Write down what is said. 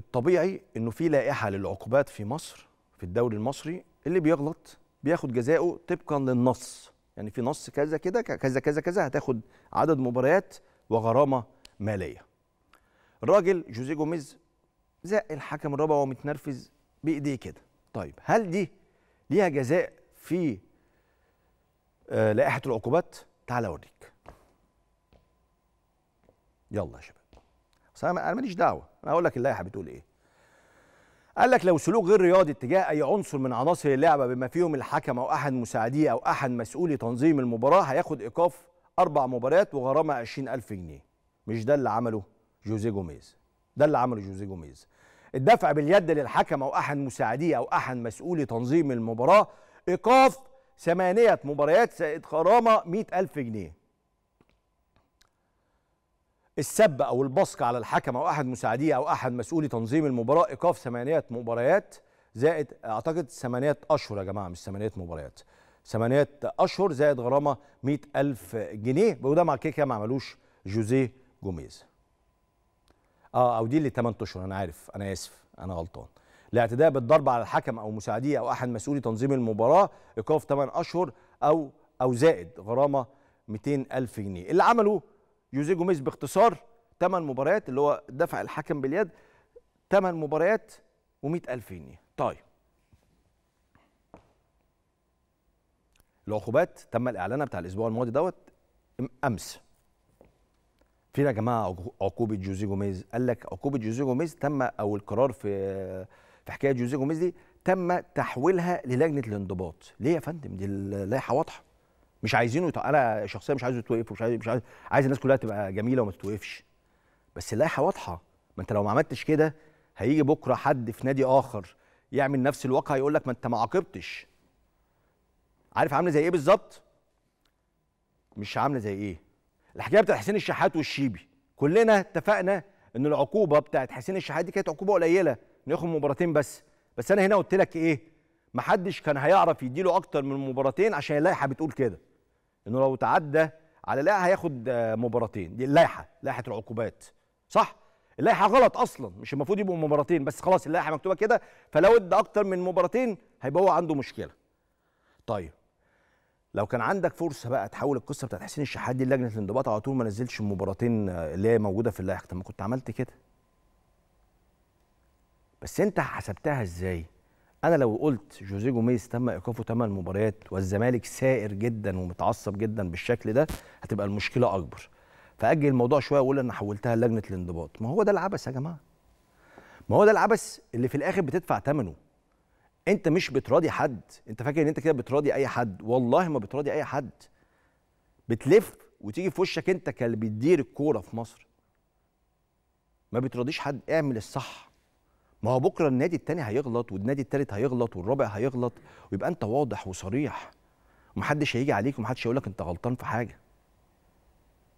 الطبيعي انه في لائحه للعقوبات في مصر في الدوري المصري اللي بيغلط بياخد جزائه طبقا للنص يعني في نص كذا كده كذا كذا كذا هتاخد عدد مباريات وغرامه ماليه الراجل جوزيه جوميز زق الحكم الرابع وهو متنرفز بايديه كده طيب هل دي ليها جزاء في آه، لائحه العقوبات تعال اوريك يلا يا شباب بس انا ماليش دعوه انا اقول لك اللائحه بتقول ايه قال لك لو سلوك غير رياضي اتجاه اي عنصر من عناصر اللعبه بما فيهم الحكم او احد مساعديه او احد مسؤولي تنظيم المباراه هياخد ايقاف اربع مباريات وغرامه 20000 جنيه مش ده اللي عمله جوزيه جوميز ده اللي عمله جوزيه جوميز الدفع باليد للحكم او احد مساعديه او احد مسؤولي تنظيم المباراه ايقاف ثمانيه مباريات زائد غرامه 100000 جنيه السب او البصق على الحكم او احد مساعديه او احد مسؤولي تنظيم المباراه ايقاف ثمانيه مباريات زائد اعتقد ثمانيه اشهر يا جماعه مش ثمانيه مباريات ثمانيه اشهر زائد غرامه 100000 جنيه وده مع كيكه ما عملوش جوزيه جوميز اه او دي اللي 8 اشهر انا عارف انا اسف انا غلطان الاعتداء بالضرب على الحكم او مساعديه او احد مسؤولي تنظيم المباراه ايقاف 8 اشهر او او زائد غرامه 200000 جنيه اللي عمله جوزيه جوميز باختصار 8 مباريات اللي هو دفع الحكم باليد 8 مباريات و100000 جنيه طيب العقوبات تم الاعلان بتاع الاسبوع الماضي دوت امس فين يا جماعه عقوبه جوزيه جوميز قال لك عقوبه جوزيه جوميز تم او القرار في في حكايه جوزيه جوميز دي تم تحويلها للجنه الانضباط ليه يا فندم دي اللائحه واضحه مش عايزينه يط... انا شخصيا مش عايزه يتوقف ومش عايز مش عايز عايز الناس كلها تبقى جميله وما تتوقفش بس اللائحه واضحه ما انت لو ما عملتش كده هيجي بكره حد في نادي اخر يعمل نفس الواقع يقول لك ما انت ما عاقبتش عارف عامله زي ايه بالظبط مش عامله زي ايه الحكايه بتاعت حسين الشحات والشيبي كلنا اتفقنا ان العقوبه بتاعت حسين الشحات دي كانت عقوبه قليله ناخد مباراتين بس بس انا هنا قلت لك ايه محدش كان هيعرف يديله اكتر من مباراتين عشان اللائحه بتقول كده انه لو تعدى على لائحه هياخد آه، مباراتين دي اللائحه لائحه العقوبات صح اللائحه غلط اصلا مش المفروض يبقوا مباراتين بس خلاص اللائحه مكتوبه كده فلو ادى اكتر من مباراتين هيبقى هو عنده مشكله طيب لو كان عندك فرصه بقى تحول القصه بتاعت حسين الشحات دي لجنه الانضباط على طول ما نزلتش المباراتين آه، اللي هي موجوده في اللائحه طب ما كنت عملت كده بس انت حسبتها ازاي انا لو قلت جوزيه جوميز تم ايقافه تمام مباريات والزمالك سائر جدا ومتعصب جدا بالشكل ده هتبقى المشكله اكبر فاجل الموضوع شويه واقول انا حولتها لجنه الانضباط ما هو ده العبث يا جماعه ما هو ده العبث اللي في الاخر بتدفع ثمنه انت مش بتراضي حد انت فاكر ان انت كده بتراضي اي حد والله ما بتراضي اي حد بتلف وتيجي في وشك انت كاللي بتدير الكوره في مصر ما بتراضيش حد اعمل الصح ما هو بكره النادي التاني هيغلط والنادي التالت هيغلط والرابع هيغلط ويبقى انت واضح وصريح ومحدش هيجي عليك ومحدش هيقول لك انت غلطان في حاجه